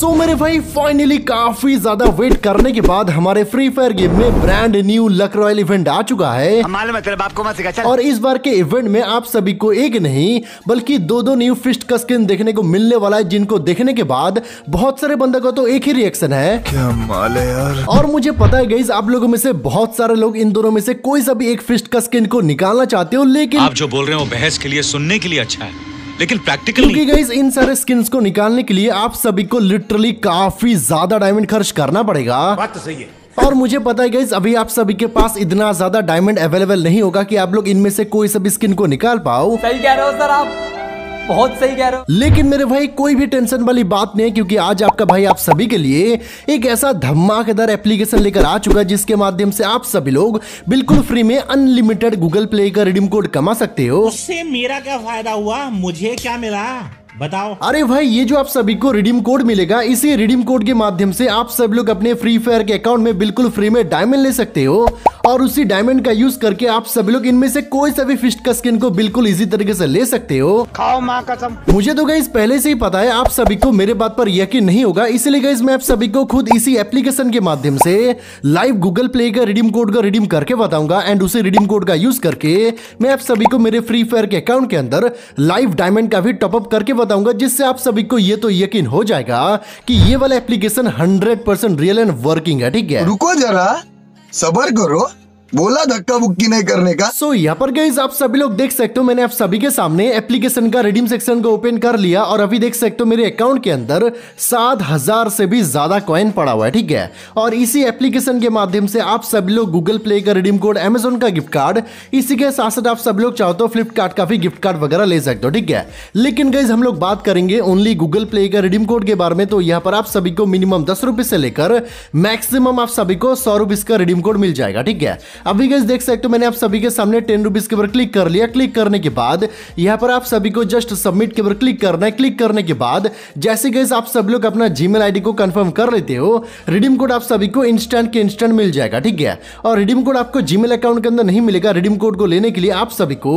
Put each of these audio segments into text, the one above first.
सो so, मेरे भाई finally काफी ज्यादा वेट करने के बाद हमारे फ्री फायर गेम में brand new luck royale event आ चुका है मालूम है तेरे बाप को मत चल और इस बार के इवेंट में आप सभी को एक नहीं बल्कि दो दो न्यू फिस्ट का स्किन देखने को मिलने वाला है जिनको देखने के बाद बहुत सारे बंदे का तो एक ही रिएक्शन है क्या माल है यार और मुझे पता है गई आप लोगों में से बहुत सारे लोग इन दोनों में से कोई सा भी एक फिस्ट का स्किन को निकालना चाहते हो लेकिन आप जो बोल रहे हो बहस के लिए सुनने के लिए अच्छा है लेकिन प्रैक्टिकल क्योंकि गई इन सारे स्किन्स को निकालने के लिए आप सभी को लिटरली काफी ज्यादा डायमंड खर्च करना पड़ेगा बात तो सही है और मुझे पता है गाइज अभी आप सभी के पास इतना ज्यादा डायमंड अवेलेबल नहीं होगा कि आप लोग इनमें से कोई सभी स्किन को निकाल पाओ सही कह रहे हो सर आप बहुत सही कह रहे हो लेकिन मेरे भाई कोई भी टेंशन वाली बात नहीं है क्योंकि आज आपका भाई आप सभी के लिए एक ऐसा धमाकेदार एप्लीकेशन लेकर आ चुका है जिसके माध्यम से आप सभी लोग बिल्कुल फ्री में अनलिमिटेड गूगल प्ले का रिडीम कोड कमा सकते हो उससे मेरा क्या फायदा हुआ मुझे क्या मिला बताओ अरे भाई ये जो आप सभी को रिडीम कोड मिलेगा इसी रिडीम कोड के माध्यम से आप सब लोग अपने फ्री फायर के अकाउंट में बिल्कुल फ्री में डायमंड ले सकते हो और उसी डायमंड का यूज करके आप सभी लोग इनमें से कोई सा भी फिस्ट का स्किन को बिल्कुल इजी तरीके से ले सकते हो खाओ माँ कसम मुझे तो गई पहले से ही पता है आप सभी को मेरे बात पर यकीन नहीं होगा इसलिए गई मैं आप सभी को खुद इसी एप्लीकेशन के माध्यम से लाइव गूगल प्ले का रिडीम कोड का रिडीम करके बताऊंगा एंड उसी रिडीम कोड का यूज करके मैं आप सभी को मेरे फ्री फायर के अकाउंट के अंदर लाइव डायमंड का भी टॉपअप करके बताऊंगा जिससे आप सभी को ये तो यकीन हो जाएगा कि ये वाला एप्लीकेशन 100% रियल एंड वर्किंग है ठीक है रुको जरा सबर करो बोला धक्का बुक्की नहीं करने का सो so, यहाँ पर गई आप सभी लोग देख सकते हो मैंने आप सभी के सामने एप्लीकेशन का रिडीम सेक्शन को ओपन कर लिया और अभी देख सकते हो मेरे अकाउंट के अंदर सात हजार से भी ज्यादा कॉइन पड़ा हुआ है ठीक है और इसी एप्लीकेशन के माध्यम से आप सभी लोग गूगल प्ले का रिडीम कोड एमेजोन का गिफ्ट कार्ड इसी के साथ साथ आप सभी लोग चाहो तो फ्लिपकार्ट का भी गिफ्ट कार्ड वगैरह ले सकते हो ठीक है लेकिन गईज हम लोग बात करेंगे ओनली गूगल प्ले का रिडीम कोड के बारे में तो यहाँ पर आप सभी को मिनिमम दस से लेकर मैक्सिमम आप सभी को सौ का रिडीम कोड मिल जाएगा ठीक है अभी गैस देख सकते हो मैंने आप सभी के सामने टेन रुपीज के ऊपर क्लिक कर लिया क्लिक करने के बाद यहाँ पर आप सभी को जस्ट सबमिट के ऊपर क्लिक करना है क्लिक करने के बाद जैसे गैस आप सब लोग अपना जीमेल मेल को कंफर्म कर लेते हो रिडीम कोड आप सभी को इंस्टेंट के इंस्टेंट मिल जाएगा ठीक है और रिडीम कोड आपको जीमेल अकाउंट के अंदर नहीं मिलेगा रिडीम कोड को लेने के लिए आप सभी को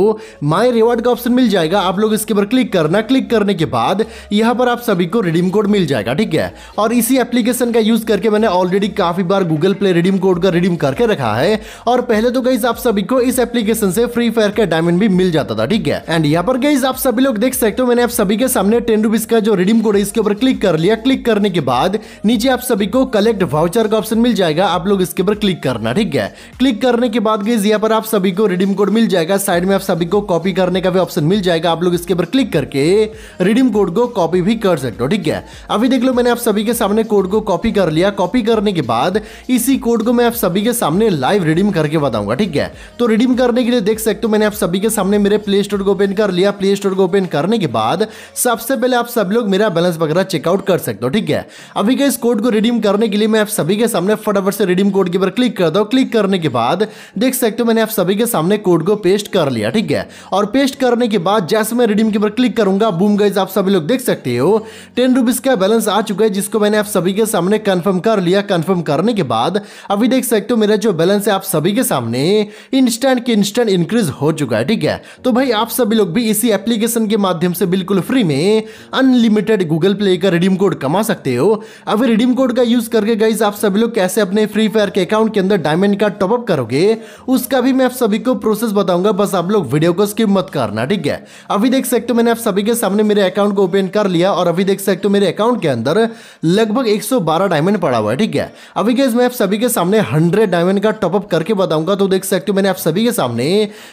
माई रिवॉर्ड का ऑप्शन मिल जाएगा आप लोग इसके ऊपर क्लिक करना क्लिक करने के बाद यहाँ पर आप सभी को रिडीम कोड मिल जाएगा ठीक है और इसी एप्लीकेशन का यूज करके मैंने ऑलरेडी काफी बार गूगल प्ले रिडीम कोड का रिडीम करके रखा है और और पहले तो गई आप सभी को इस एप्लीकेशन से फ्री फायर का डायमंड भी मिल जाता था ठीक है एंड यहाँ पर गई आप सभी लोग देख सकते हो मैंने आप सभी के सामने टेन रुपीज का जो रिडीम कोड है इसके ऊपर क्लिक कर लिया क्लिक करने के बाद नीचे आप सभी को कलेक्ट वाउचर का ऑप्शन मिल जाएगा आप लोग इसके ऊपर क्लिक करना ठीक है क्लिक करने के बाद गई यहाँ पर आप सभी को रिडीम कोड मिल जाएगा साइड में आप सभी को कॉपी करने का भी ऑप्शन मिल जाएगा आप लोग इसके ऊपर क्लिक करके रिडीम कोड को कॉपी भी कर सकते हो ठीक है अभी देख लो मैंने आप सभी के सामने कोड को कॉपी कर लिया कॉपी करने के बाद इसी कोड को मैं आप सभी के सामने लाइव रिडीम कर करके बताऊंगा ठीक है तो रिडीम करने के लिए देख सकते हो मैंने आप सभी के सामने मेरे प्ले स्टोर को ओपन कर लिया प्ले स्टोर को ओपन करने के बाद सबसे पहले आप सब लोग मेरा बैलेंस वगैरह चेकआउट कर सकते हो ठीक है अभी के इस कोड को रिडीम करने के लिए मैं आप सभी के सामने फटाफट से रिडीम कोड के ऊपर क्लिक कर दो क्लिक करने के बाद देख सकते हो मैंने आप सभी के सामने कोड को पेस्ट कर लिया ठीक है और पेस्ट करने के बाद जैसे मैं रिडीम के ऊपर क्लिक करूंगा बूम गाइज आप सभी लोग देख सकते हो टेन रुपीज का बैलेंस आ चुका है जिसको मैंने आप सभी के सामने कंफर्म कर लिया कंफर्म करने के बाद अभी देख सकते हो मेरा जो बैलेंस है आप सभी सभी के सामने इंस्टेंट के इंस्टेंट इंक्रीज हो चुका है ठीक है तो भाई आप सभी लोग भी इसी एप्लीकेशन के माध्यम से बिल्कुल फ्री में अनलिमिटेड गूगल प्ले का रिडीम कोड कमा सकते हो अभी रिडीम कोड का यूज करके गाइज आप सभी लोग कैसे अपने फ्री फायर के अकाउंट के अंदर डायमंड कार्ड टॉपअप करोगे उसका भी मैं आप सभी को प्रोसेस बताऊंगा बस आप लोग वीडियो को स्किप मत करना ठीक है अभी देख सकते हो मैंने आप सभी के सामने मेरे अकाउंट को ओपन कर लिया और अभी देख सकते हो मेरे अकाउंट के अंदर लगभग 112 डायमंड पड़ा हुआ है ठीक है अभी गैस मैं आप सभी के सामने 100 डायमंड का टॉपअप करके बताऊंगा तो देख सकते हो मैंने आप सभी के सामने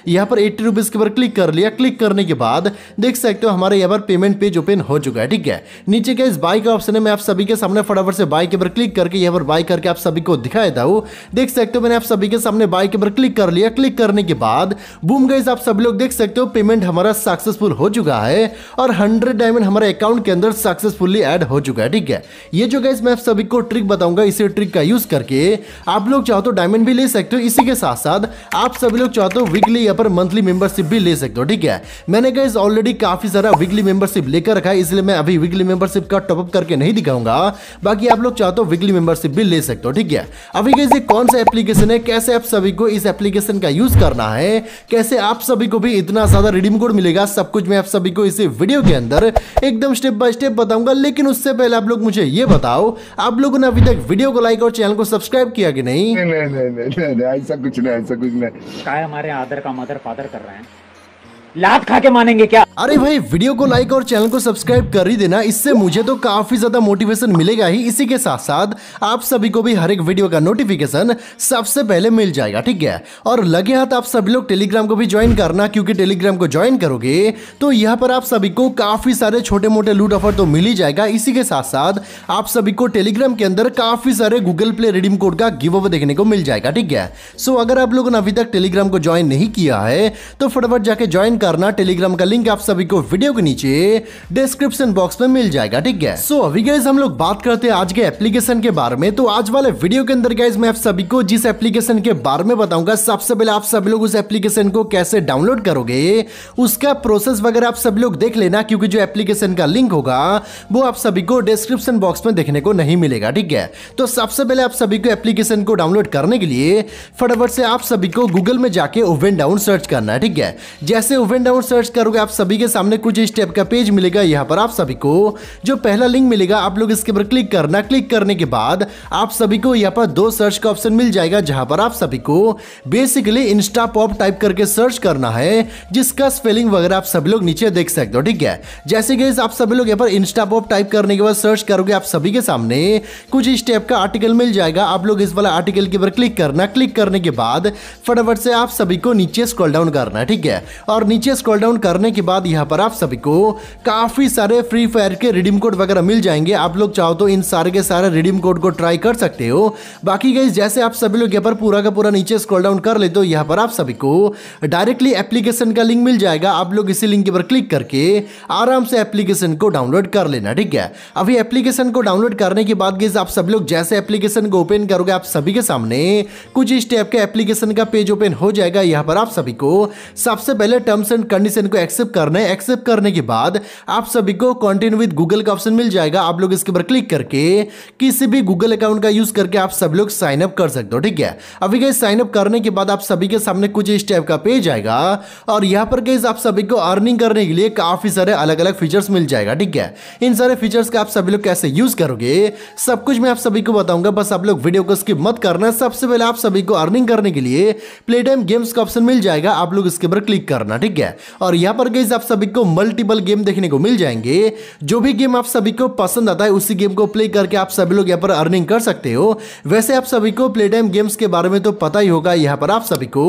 यहाँ पर एट्टी रुपीज़ के ऊपर क्लिक कर लिया क्लिक करने के बाद देख सकते हो हमारे यहाँ पर पेमेंट पेज ओपन हो चुका है ठीक है नीचे का इस बाई का ऑप्शन है मैं आप सभी के सामने फटाफट से बाई के ऊपर क्लिक करके यहाँ पर बाई करके आप सभी को दिखा देता हूँ देख सकते हो मैंने आप सभी के सामने बाई के ऊपर क्लिक कर लिया क्लिक करने के बाद बूम गाइज आप सभी लोग देख सकते हो पेमेंट हमारा सक्सेसफुल हो चुका है और हंड्रेड डायमंड हमारे अकाउंट के अंदर सक्सेसफुली एड हो चुका है ठीक है ये जो गाइज मैं आप सभी को ट्रिक बताऊंगा इसे ट्रिक का यूज करके आप लोग चाहो तो डायमंड भी ले सकते हो इसे इसी के साथ साथ आप सभी लोग चाहते हो वीकली या पर मंथली मेंबरशिप भी ले सकते हो ठीक है मैंने कहा इस ऑलरेडी काफी सारा वीकली मेंबरशिप लेकर रखा है इसलिए मैं अभी वीकली मेंबरशिप का टॉपअप करके नहीं दिखाऊंगा बाकी आप लोग चाहते हो वीकली मेंबरशिप भी ले सकते हो ठीक है अभी कैसे कौन सा एप्लीकेशन है कैसे आप सभी को इस एप्लीकेशन का यूज करना है कैसे आप सभी को भी इतना ज्यादा रिडीम कोड मिलेगा सब कुछ मैं आप सभी को इसी वीडियो के अंदर एकदम स्टेप बाय स्टेप बताऊंगा लेकिन उससे पहले आप लोग मुझे ये बताओ आप लोगों ने अभी तक वीडियो को लाइक और चैनल को सब्सक्राइब किया कि नहीं नहीं नहीं नहीं, नहीं, नहीं, नहीं ऐसा कुछ नहीं ऐसा कुछ नहीं हमारे आदर का मदर फादर कर रहे हैं लात खा के मानेंगे क्या अरे भाई वीडियो को लाइक और चैनल को सब्सक्राइब कर ही देना इससे मुझे तो काफी ज्यादा मोटिवेशन मिलेगा ही इसी के साथ साथ आप सभी को भी हर एक वीडियो का नोटिफिकेशन सबसे पहले मिल जाएगा ठीक है और लगे हाथ आप सभी लोग टेलीग्राम को भी ज्वाइन करना क्योंकि टेलीग्राम को ज्वाइन करोगे तो यहाँ पर आप सभी को काफी सारे छोटे मोटे लूट ऑफर तो मिल ही जाएगा इसी के साथ साथ आप सभी को टेलीग्राम के अंदर काफी सारे गूगल प्ले रिडीम कोड का गिव अवे देखने को मिल जाएगा ठीक है सो अगर आप लोगों ने अभी तक टेलीग्राम को ज्वाइन नहीं किया है तो फटाफट जाके ज्वाइन करना टेलीग्राम का लिंक आप सभी को वीडियो के नीचे डिस्क्रिप्शन बॉक्स में मिल जाएगा ठीक है सो अभी गाइज हम लोग बात करते हैं आज के एप्लीकेशन के बारे में तो आज वाले वीडियो के अंदर गाइज मैं आप सभी को जिस एप्लीकेशन के बारे में बताऊंगा सबसे पहले आप सभी लोग उस एप्लीकेशन को कैसे डाउनलोड करोगे उसका प्रोसेस वगैरह आप सभी लोग देख लेना क्योंकि जो एप्लीकेशन का लिंक होगा वो आप सभी को डिस्क्रिप्शन बॉक्स में देखने को नहीं मिलेगा ठीक है तो सबसे पहले आप सभी को एप्लीकेशन को डाउनलोड करने के लिए फटाफट से आप सभी को गूगल में जाके ओवन डाउन सर्च करना है ठीक है जैसे अप एंड डाउन सर्च करोगे आप सभी के सामने कुछ इस टाइप का पेज मिलेगा यहाँ पर आप सभी को जो पहला लिंक मिलेगा आप लोग इसके ऊपर क्लिक करना क्लिक करने के बाद आप सभी को यहाँ पर दो सर्च का ऑप्शन मिल जाएगा जहां पर आप सभी को बेसिकली इंस्टा पॉप टाइप करके सर्च करना है जिसका स्पेलिंग वगैरह आप सभी लोग नीचे देख सकते हो ठीक है जैसे कि आप सभी लोग यहाँ पर इंस्टा पॉप टाइप करने के बाद सर्च करोगे आप सभी के सामने कुछ इस टाइप का आर्टिकल मिल जाएगा आप लोग इस वाला आर्टिकल के ऊपर क्लिक करना क्लिक करने के बाद फटाफट से आप सभी को नीचे स्क्रॉल डाउन करना ठीक है और नीचे नीचे स्क्रॉल डाउन करने के बाद यहाँ पर आप सभी को काफ़ी सारे फ्री फायर के रिडीम कोड वगैरह मिल जाएंगे आप लोग चाहो तो इन सारे के सारे रिडीम कोड को ट्राई कर सकते हो बाकी गई जैसे आप सभी लोग यहाँ पर पूरा का पूरा नीचे स्क्रॉल डाउन कर लेते हो यहाँ पर आप सभी को डायरेक्टली एप्लीकेशन का लिंक मिल जाएगा आप लोग इसी लिंक के ऊपर क्लिक करके आराम से एप्लीकेशन को डाउनलोड कर लेना ठीक है अभी एप्लीकेशन को डाउनलोड करने के बाद गई आप सब लोग जैसे एप्लीकेशन को ओपन करोगे आप सभी के सामने कुछ इस टाइप के एप्लीकेशन का पेज ओपन हो जाएगा यहाँ पर आप सभी को सबसे पहले टर्म्स एंड कंडीशन को एक्सेप्ट करना है एक्सेप्ट करने के बाद आप सभी को कंटिन्यू विद गूगल का ऑप्शन मिल जाएगा आप लोग इसके ऊपर क्लिक करके किसी भी गूगल अकाउंट का यूज करके आप सब लोग साइन अप कर सकते हो ठीक है अभी गई अप करने के बाद आप सभी के सामने कुछ इस टाइप का पेज आएगा और यहाँ पर गई आप सभी को अर्निंग करने के लिए काफी सारे अलग अलग फीचर्स मिल जाएगा ठीक है इन सारे फीचर्स का आप सभी लोग कैसे यूज करोगे सब कुछ मैं आप सभी को बताऊंगा बस आप लोग वीडियो को स्किप मत करना सबसे पहले आप सभी को अर्निंग करने के लिए प्ले टाइम गेम्स का ऑप्शन मिल जाएगा आप लोग इसके ऊपर क्लिक करना ठीक है है और यहाँ पर गई आप सभी को मल्टीपल गेम देखने को मिल जाएंगे जो भी गेम आप सभी को पसंद आता है उसी गेम को प्ले करके आप सभी लोग यहाँ पर अर्निंग कर सकते हो वैसे आप सभी को प्ले टाइम गेम्स के बारे में तो पता ही होगा यहाँ पर आप सभी को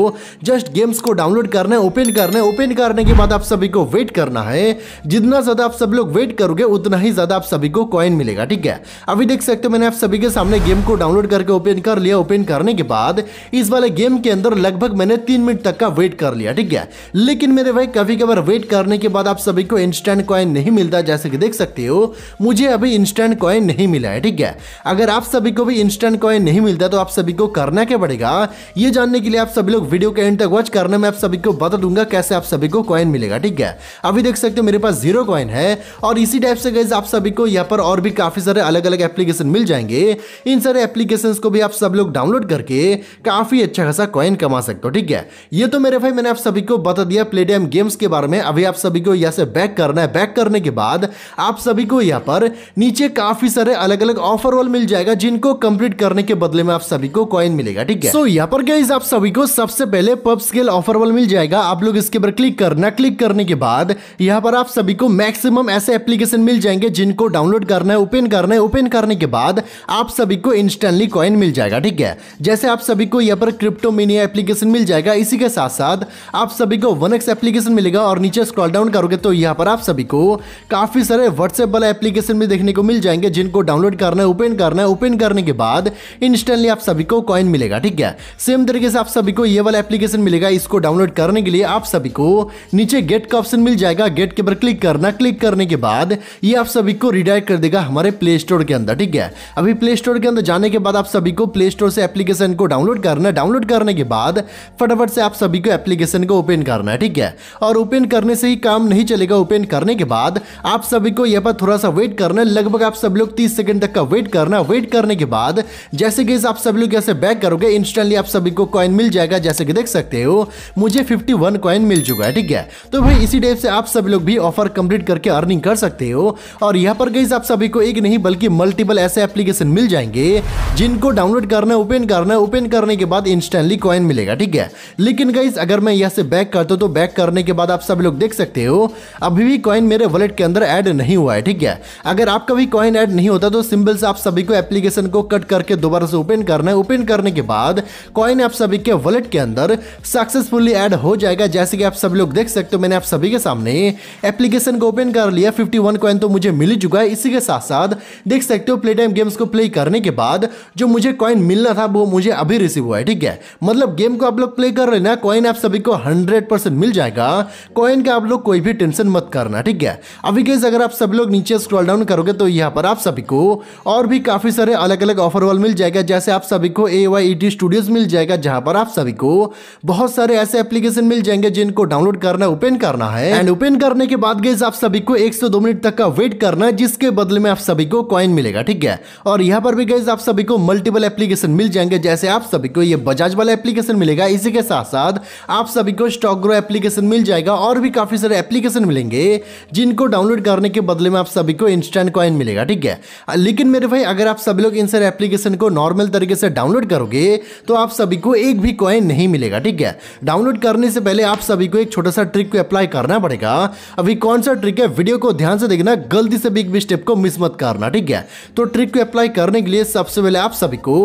जस्ट गेम्स को डाउनलोड करना है ओपन करना है ओपन करने के बाद आप सभी को वेट करना है जितना ज़्यादा आप सभी लोग वेट करोगे उतना ही ज़्यादा आप सभी को कॉइन मिलेगा ठीक है अभी देख सकते हो मैंने आप सभी के सामने गेम को डाउनलोड करके ओपन कर लिया ओपन करने के बाद इस वाले गेम के अंदर लगभग मैंने तीन मिनट तक का वेट कर लिया ठीक है लेकिन मेरे भाई कभी कभार वेट करने के बाद आप सभी को इंस्टेंट कॉइन नहीं मिलता जैसे कि देख सकते हो मुझे अभी इंस्टेंट कॉइन नहीं मिला है ठीक है अगर आप सभी को भी इंस्टेंट कॉइन नहीं मिलता तो आप सभी को करना क्या पड़ेगा ये जानने के लिए आप सभी लोग वीडियो के एंड तक वॉच करना मैं आप सभी को बता दूंगा कैसे आप सभी को कॉइन मिलेगा ठीक है अभी देख सकते हो मेरे पास जीरो कॉइन है और इसी टाइप से गए आप सभी को यहाँ पर और भी काफी सारे अलग अलग एप्लीकेशन मिल जाएंगे इन सारे एप्लीकेशन को भी आप सब लोग डाउनलोड करके काफी अच्छा खासा कॉइन कमा सकते हो ठीक है ये तो मेरे भाई मैंने आप सभी को बता दिया प्लेट पेटीएम गेम्स के बारे में अभी आप सभी को यहाँ से बैक करना है बैक करने के बाद आप सभी को यहाँ पर नीचे काफी सारे अलग अलग ऑफर वॉल मिल जाएगा जिनको कंप्लीट करने के बदले में आप सभी को कॉइन मिलेगा ठीक है सो so, यहाँ पर गाइज आप सभी को सबसे पहले पब स्केल ऑफर वॉल मिल जाएगा आप लोग इसके ऊपर क्लिक करना क्लिक करने के बाद यहाँ पर आप सभी को मैक्सिमम ऐसे एप्लीकेशन मिल जाएंगे जिनको डाउनलोड करना है ओपन करना है ओपन करने के बाद आप सभी को इंस्टेंटली कॉइन मिल जाएगा ठीक है जैसे आप सभी को यहाँ पर क्रिप्टो मिनी एप्लीकेशन मिल जाएगा इसी के साथ साथ आप सभी को वन एक्स एप्लीकेशन मिलेगा और नीचे स्क्रॉल डाउन करोगे तो यहाँ पर आप सभी को काफ़ी सारे व्हाट्सएप वाला एप्लीकेशन भी देखने को मिल जाएंगे जिनको डाउनलोड करना है ओपन करना है ओपन करने के बाद इंस्टेंटली आप सभी को कॉइन मिलेगा ठीक है सेम तरीके से आप सभी को ये वाला एप्लीकेशन मिलेगा इसको डाउनलोड करने के लिए आप सभी को नीचे गेट का ऑप्शन मिल जाएगा गेट के ऊपर क्लिक करना क्लिक करने के बाद ये आप सभी को रिडायरेक्ट कर देगा हमारे प्ले स्टोर के अंदर ठीक है अभी प्ले स्टोर के अंदर जाने के बाद आप सभी को प्ले स्टोर से एप्लीकेशन को डाउनलोड करना है डाउनलोड करने के बाद फटाफट से आप सभी को एप्लीकेशन को ओपन करना है ठीक है है और ओपन करने से ही काम नहीं चलेगा ओपन करने के बाद आप सभी को यहाँ पर थोड़ा सा वेट करना है लगभग आप सब लोग तीस सेकेंड तक का वेट करना वेट करने के बाद जैसे कि आप सब लोग ऐसे बैक करोगे इंस्टेंटली आप सभी को कॉइन मिल जाएगा जैसे कि देख सकते हो मुझे फिफ्टी कॉइन मिल चुका है ठीक है तो भाई इसी टाइप से आप सब लोग भी ऑफर कंप्लीट करके अर्निंग कर सकते हो और यहाँ पर गई आप सभी को एक नहीं बल्कि मल्टीपल ऐसे एप्लीकेशन मिल जाएंगे जिनको डाउनलोड करना ओपन करना ओपन करने के बाद इंस्टेंटली कॉइन मिलेगा ठीक है लेकिन गई अगर मैं यहाँ से बैक करता हूँ तो बैक करने के बाद आप सब लोग देख सकते हो अभी भी कॉइन मेरे वॉलेट के अंदर ऐड नहीं हुआ है ठीक है अगर आपका भी कॉइन ऐड नहीं होता तो सिंबल से आप सभी को एप्लीकेशन को कट करके दोबारा से ओपन करना है ओपन करने के बाद कॉइन आप सभी के वॉलेट के अंदर सक्सेसफुली ऐड हो जाएगा जैसे कि आप सभी लोग देख सकते हो मैंने आप सभी के सामने एप्लीकेशन को ओपन कर लिया फिफ्टी कॉइन तो मुझे मिल चुका है इसी के साथ साथ देख सकते हो प्ले टाइम गेम्स को प्ले करने के बाद जो मुझे कॉइन मिलना था वो मुझे अभी रिसीव हुआ है ठीक है मतलब गेम को आप लोग प्ले कर रहे ना कॉइन आप सभी को हंड्रेड मिल जाए जाएगा कॉइन का आप लोग कोई भी टेंशन मत करना ठीक है अभी गैस अगर आप सभी लोग नीचे स्क्रॉल डाउन करोगे तो यहाँ पर आप सभी को और भी काफ़ी सारे अलग अलग ऑफर वाल मिल जाएगा जैसे आप सभी को ए वाई स्टूडियोज मिल जाएगा जहां पर आप सभी को बहुत सारे ऐसे एप्लीकेशन मिल जाएंगे जिनको डाउनलोड करना ओपन करना है एंड ओपन करने के बाद गैस आप सभी को एक मिनट तक का वेट करना है जिसके बदले में आप सभी को कॉइन मिलेगा ठीक है और यहाँ पर भी गैस आप सभी को मल्टीपल एप्लीकेशन मिल जाएंगे जैसे आप सभी को ये बजाज वाला एप्लीकेशन मिलेगा इसी के साथ साथ आप सभी को स्टॉक ग्रो एप्लीकेशन एप्लीकेशन मिल जाएगा और भी काफ़ी सारे एप्लीकेशन मिलेंगे जिनको डाउनलोड करने के बदले में आप सभी को इंस्टेंट कॉइन मिलेगा ठीक है लेकिन मेरे भाई अगर आप सभी लोग इन सारे एप्लीकेशन को नॉर्मल तरीके से डाउनलोड करोगे तो आप सभी को एक भी कॉइन नहीं मिलेगा ठीक है डाउनलोड करने से पहले आप सभी को एक छोटा सा ट्रिक को अप्लाई करना पड़ेगा अभी कौन सा ट्रिक है वीडियो को ध्यान से देखना गलती से बिग भी स्टेप को मिस मत करना ठीक है तो ट्रिक को अप्लाई करने के लिए सबसे पहले आप सभी को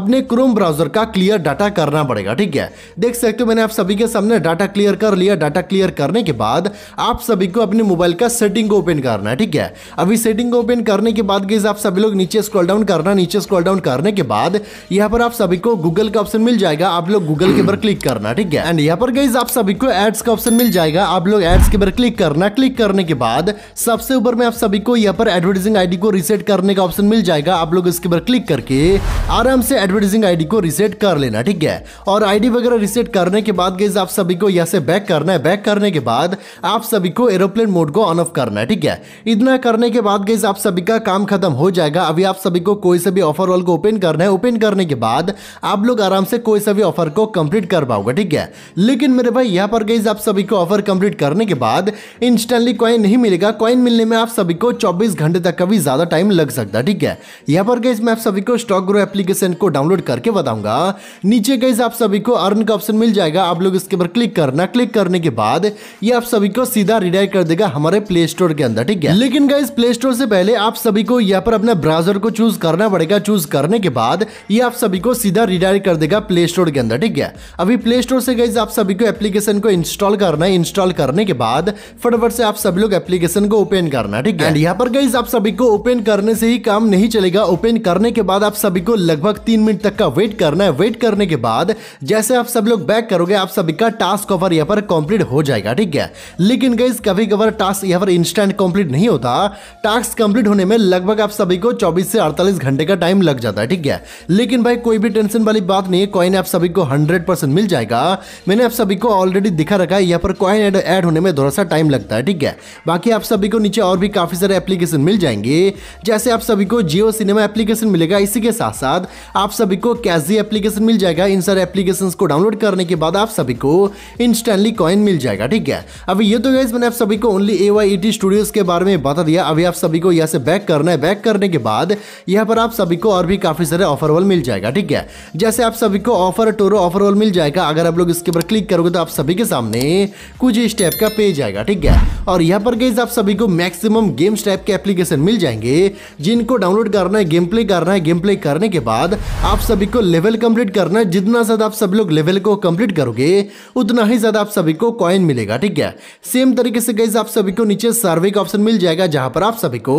अपने क्रोम ब्राउजर का क्लियर डाटा करना पड़ेगा ठीक है देख सकते हो मैंने आप सभी के सामने डाटा क्लियर कर लिया का डाटा क्लियर करने के बाद आप सभी को अपने मोबाइल का सेटिंग को ओपन करना है ठीक है अभी सेटिंग को ओपन करने के बाद गई आप सभी लोग नीचे स्क्रॉल डाउन करना नीचे स्क्रॉल डाउन करने के बाद यहाँ पर आप सभी को गूगल का ऑप्शन मिल जाएगा आप लोग गूगल के ऊपर क्लिक करना ठीक है एंड यहाँ पर गई आप सभी को एड्स का ऑप्शन मिल जाएगा आप लोग एड्स के ऊपर क्लिक करना क्लिक करने के बाद सबसे ऊपर में आप सभी को यहाँ पर एडवर्टाइजिंग आईडी को रिसेट करने का ऑप्शन मिल जाएगा आप लोग इसके ऊपर क्लिक करके आराम से एडवर्टाइजिंग आईडी को रिसेट कर लेना ठीक है और आईडी वगैरह रिसेट करने के बाद गई आप सभी को यहाँ से बैक करना करना है बैक करने के बाद आप सभी को एरोप्लेन मोड को ऑन ऑफ करना है ठीक है इतना करने के बाद गई आप सभी का काम खत्म हो जाएगा अभी आप सभी को कोई से भी ऑफर वॉल को ओपन करना है ओपन करने के बाद आप लोग आराम से कोई से भी ऑफर को कंप्लीट कर पाओगे ठीक है लेकिन मेरे भाई यहाँ पर गई आप सभी को ऑफर कंप्लीट करने के बाद इंस्टेंटली कॉइन नहीं मिलेगा कॉइन मिलने में आप सभी को चौबीस घंटे तक का ज्यादा टाइम लग सकता है ठीक है यहाँ पर गई मैं आप सभी को स्टॉक ग्रो एप्लीकेशन को डाउनलोड करके बताऊंगा नीचे गई आप सभी को अर्न का ऑप्शन मिल जाएगा आप लोग इसके ऊपर क्लिक करना क्लिक करने करने के बाद ये आप सभी को सीधा रिडायर कर देगा हमारे प्ले स्टोर के अंदर ठीक है लेकिन गाइज प्ले स्टोर से पहले आप सभी को यहाँ पर अपने ब्राउजर को चूज करना पड़ेगा चूज करने के बाद ये आप सभी को सीधा रिडायर कर देगा प्ले स्टोर के अंदर ठीक है अभी प्ले स्टोर से गाइज आप सभी को एप्लीकेशन को इंस्टॉल करना है इंस्टॉल करने के बाद फटाफट से आप सभी लोग एप्लीकेशन को ओपन करना ठीक है एंड यहाँ पर गाइज आप सभी को ओपन करने से ही काम नहीं चलेगा ओपन करने के बाद आप सभी को लगभग तीन मिनट तक का वेट करना है वेट करने के बाद जैसे आप सब लोग बैक करोगे आप सभी का टास्क ऑफर यहाँ पर कंप्लीट हो जाएगा ठीक है लेकिन गाइज कभी कभार टास्क यहाँ पर इंस्टेंट कंप्लीट नहीं होता टास्क कंप्लीट होने में लगभग आप सभी को 24 से 48 घंटे का टाइम लग जाता है ठीक है लेकिन भाई कोई भी टेंशन वाली बात नहीं है कॉइन आप सभी को हंड्रेड मिल जाएगा मैंने आप सभी को ऑलरेडी दिखा रखा है यहाँ पर कॉइन एड होने में थोड़ा सा टाइम लगता है ठीक है बाकी आप सभी को नीचे और भी काफ़ी सारे एप्लीकेशन मिल जाएंगे जैसे आप सभी को जियो सिनेमा एप्लीकेशन मिलेगा इसी के साथ साथ आप सभी को कैजी एप्लीकेशन मिल जाएगा इन सारे एप्लीकेशन को डाउनलोड करने के बाद आप सभी को इंस्टेंटली कॉइन मिल जाएगा ठीक है अब ये तो गाइज मैंने आप सभी को only A Y T studios के बारे में बता दिया अभी आप सभी को यहाँ से बैक करना है बैक करने के बाद यहाँ पर आप सभी को और भी काफी सारे ऑफर वॉल मिल जाएगा ठीक है जैसे आप सभी को ऑफर टोरो ऑफर वॉल मिल जाएगा अगर आप लोग इसके ऊपर क्लिक करोगे तो आप सभी के सामने कुछ इस टाइप का पेज आएगा ठीक है और यहाँ पर गाइज आप सभी को मैक्सिमम गेम्स टाइप के एप्लीकेशन मिल जाएंगे जिनको डाउनलोड करना है गेम प्ले करना है गेम प्ले करने के बाद आप सभी को लेवल कंप्लीट करना है जितना ज्यादा आप सभी लोग लेवल को कंप्लीट करोगे उतना ही ज्यादा आप सभी सभी को कॉइन मिलेगा ठीक है सेम तरीके से गई आप सभी को नीचे सर्वे का ऑप्शन मिल जाएगा जहां पर आप सभी को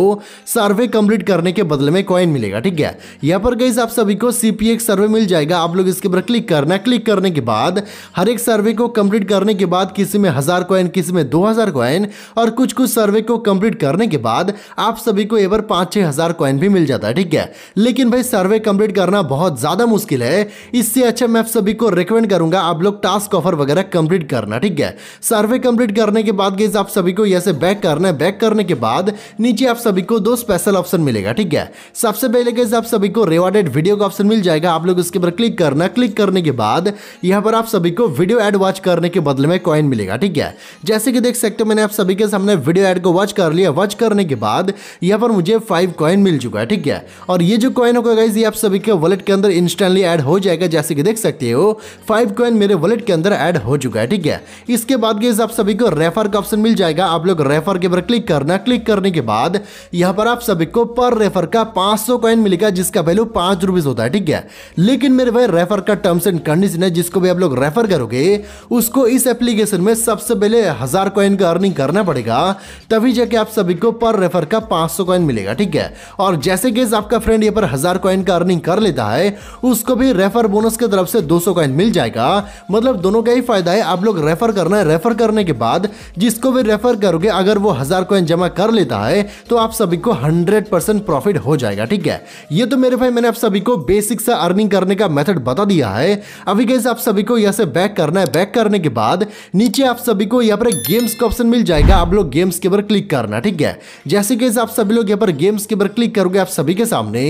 सर्वे कंप्लीट करने के बदले में कॉइन मिलेगा ठीक है यहां पर गई आप सभी को सीपीए सर्वे मिल जाएगा आप लोग इसके ऊपर क्लिक करना क्लिक करने के बाद हर एक सर्वे को कंप्लीट करने के बाद किसी में हजार कॉइन किसी में दो हजार कॉइन और कुछ कुछ सर्वे को कंप्लीट करने के बाद आप सभी को एक बार पांच छह हज़ार कॉइन भी मिल जाता है ठीक है लेकिन भाई सर्वे कंप्लीट करना बहुत ज़्यादा मुश्किल है इससे अच्छा मैं आप सभी को रिकमेंड करूंगा आप लोग टास्क ऑफर वगैरह कंप्लीट करना ठीक है सर्वे कंप्लीट करने के बाद गई आप सभी को ऐसे बैक करना है बैक करने के बाद नीचे आप सभी को दो स्पेशल ऑप्शन मिलेगा ठीक है सबसे पहले गई आप सभी को रिवॉर्डेड वीडियो का ऑप्शन मिल जाएगा आप लोग उसके ऊपर क्लिक करना क्लिक करने के बाद यहाँ पर आप सभी को वीडियो एड वॉच करने के बदले में कॉइन मिलेगा ठीक है जैसे कि देख सकते हो मैंने आप सभी के सामने वीडियो एड को वॉच कर लिया वॉच करने के बाद यहाँ पर मुझे फाइव कॉइन मिल चुका है ठीक है और ये जो कॉइन होगा गाइज ये आप सभी के वॉलेट के अंदर इंस्टेंटली ऐड हो जाएगा जैसे कि देख सकते हो फाइव कॉइन मेरे वॉलेट के अंदर ऐड हो चुका है ठीक है इसके बाद गेज आप सभी को रेफर का ऑप्शन मिल जाएगा आप लोग रेफर के ऊपर क्लिक करना क्लिक करने के बाद यहाँ पर आप सभी को पर रेफर का पांच सौ कॉइन मिलेगा जिसका वैल्यू पांच रुपीज होता है ठीक है लेकिन मेरे भाई रेफर का टर्म्स एंड कंडीशन है जिसको भी आप लोग रेफर करोगे उसको इस एप्लीकेशन में सबसे पहले हजार कॉइन का अर्निंग करना पड़ेगा तभी जाके आप सभी को पर रेफर का पांच सौ कॉइन मिलेगा ठीक है और जैसे गेज आपका फ्रेंड यहाँ पर हजार कॉइन का अर्निंग कर लेता है उसको भी रेफर बोनस की तरफ से दो सौ कॉइन मिल जाएगा मतलब दोनों का ही फायदा है आप लोग रेफर रेफर करना है रेफर करने के बाद जिसको भी रेफर करोगे अगर वो हजार कॉइन जमा कर लेता है तो आप सभी को हंड्रेड परसेंट प्रॉफिट हो जाएगा ठीक है ये तो मेरे भाई मैंने आप सभी को बेसिक से अर्निंग करने का मेथड बता दिया है अभी कैसे आप सभी को यहाँ से बैक करना है बैक करने के बाद नीचे आप सभी को यहाँ पर गेम्स का ऑप्शन मिल जाएगा आप लोग गेम्स के ऊपर क्लिक करना ठीक है जैसे कैसे आप सभी लोग यहाँ पर गेम्स के ऊपर क्लिक करोगे आप सभी के सामने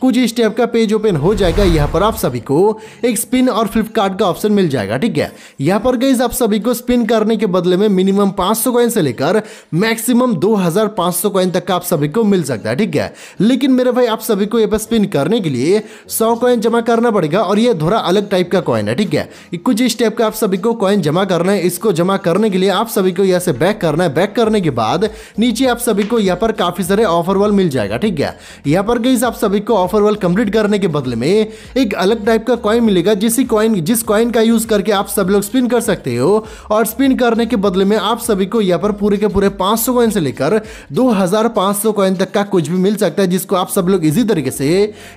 कुछ इस टाइप का पेज ओपन हो जाएगा यहाँ पर आप सभी को एक स्पिन और फ्लिपकार्ट का ऑप्शन मिल जाएगा ठीक है यहाँ पर गई आप सभी को स्पिन करने के बदले में मिनिमम 500 कॉइन से लेकर मैक्सिमम 2500 कॉइन तक का आप सभी को मिल सकता है ठीक है लेकिन मेरे भाई आप सभी को ये पर स्पिन करने के लिए 100 कॉइन जमा करना पड़ेगा और ये थोड़ा अलग टाइप का कॉइन है ठीक है कुछ इस टाइप का आप सभी को कॉइन जमा करना है इसको जमा करने के लिए आप सभी को यहाँ से बैक करना है बैक करने के बाद नीचे आप सभी को यहाँ पर काफी सारे ऑफर वॉल मिल जाएगा ठीक है यहाँ पर गई आप सभी को ऑफर वॉल कंप्लीट करने के बदले में एक अलग टाइप का कॉइन मिलेगा जिस कॉइन जिस कॉइन का यूज करके आप सब लोग स्पिन कर सकते हो और स्पिन करने के बदले में आप सभी को यहाँ पर पूरे के पूरे 500 सौ से लेकर 2500 कॉइन तक का कुछ भी मिल सकता है जिसको आप सब लोग इजी तरीके से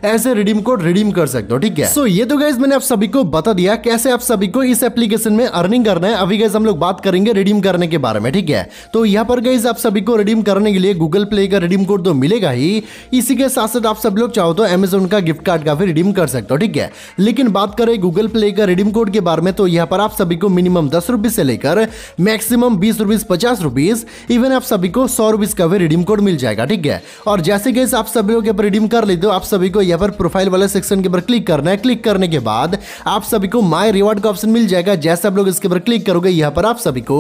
ऐसे रिडीम कोड रिडीम कर सकते हो ठीक है सो so, ये तो गाइज मैंने आप सभी को बता दिया कैसे आप सभी को इस एप्लीकेशन में अर्निंग करना है अभी गाइज हम लोग बात करेंगे रिडीम करने के बारे में ठीक है तो यहाँ पर गाइज आप सभी को रिडीम करने के लिए गूगल प्ले का रिडीम कोड तो मिलेगा ही इसी के साथ साथ आप सब लोग चाहो तो अमेजोन का गिफ्ट कार्ड का भी रिडीम कर सकते हो ठीक है लेकिन बात करें गूगल प्ले का रिडीम कोड के बारे में तो यहाँ पर आप सभी को मिनिमम दस छब्बीस से लेकर मैक्सिमम बीस रुपीज पचास रुपीज इवन आप सभी को सौ रुपीज का भी रिडीम कोड मिल जाएगा ठीक है और जैसे गैस आप सभी लोग रिडीम कर लेते हो आप सभी को यहाँ पर प्रोफाइल वाले सेक्शन के ऊपर क्लिक करना है क्लिक करने के बाद आप सभी को माई रिवॉर्ड का ऑप्शन मिल जाएगा जैसे आप लोग इसके ऊपर क्लिक करोगे यहाँ पर आप सभी को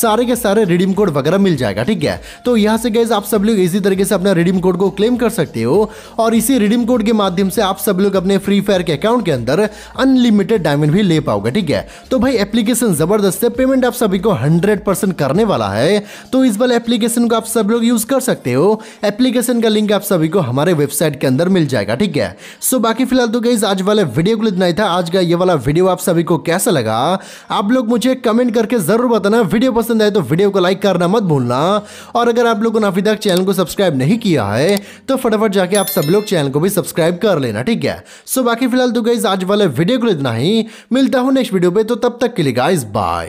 सारे के सारे रिडीम कोड वगैरह मिल जाएगा ठीक है तो यहाँ से गैस आप सभी लोग इसी तरीके से अपना रिडीम कोड को क्लेम कर सकते हो और इसी रिडीम कोड के माध्यम से आप सभी लोग अपने फ्री फायर के अकाउंट के अंदर अनलिमिटेड डायमंड भी ले पाओगे ठीक है तो भाई एप्लीकेशन जबरदस्त से पेमेंट आप सभी को 100% करने वाला है तो इस वाले एप्लीकेशन को आप सब लोग यूज कर सकते हो एप्लीकेशन का लिंक आप सभी को हमारे वेबसाइट के अंदर मिल जाएगा ठीक है सो बाकी फिलहाल तो गई आज वाले वीडियो को इतना ही था आज का ये वाला वीडियो आप सभी को कैसा लगा आप लोग मुझे कमेंट करके जरूर बताना वीडियो पसंद आए तो वीडियो को लाइक करना मत भूलना और अगर आप लोगों ने अभी तक चैनल को सब्सक्राइब नहीं किया है तो फटाफट जाके आप सब लोग चैनल को भी सब्सक्राइब कर लेना ठीक है सो बाकी फिलहाल तो गई आज वाले वीडियो को इतना ही मिलता हूं नेक्स्ट वीडियो पे तो तब तक के लिए गाइज बाय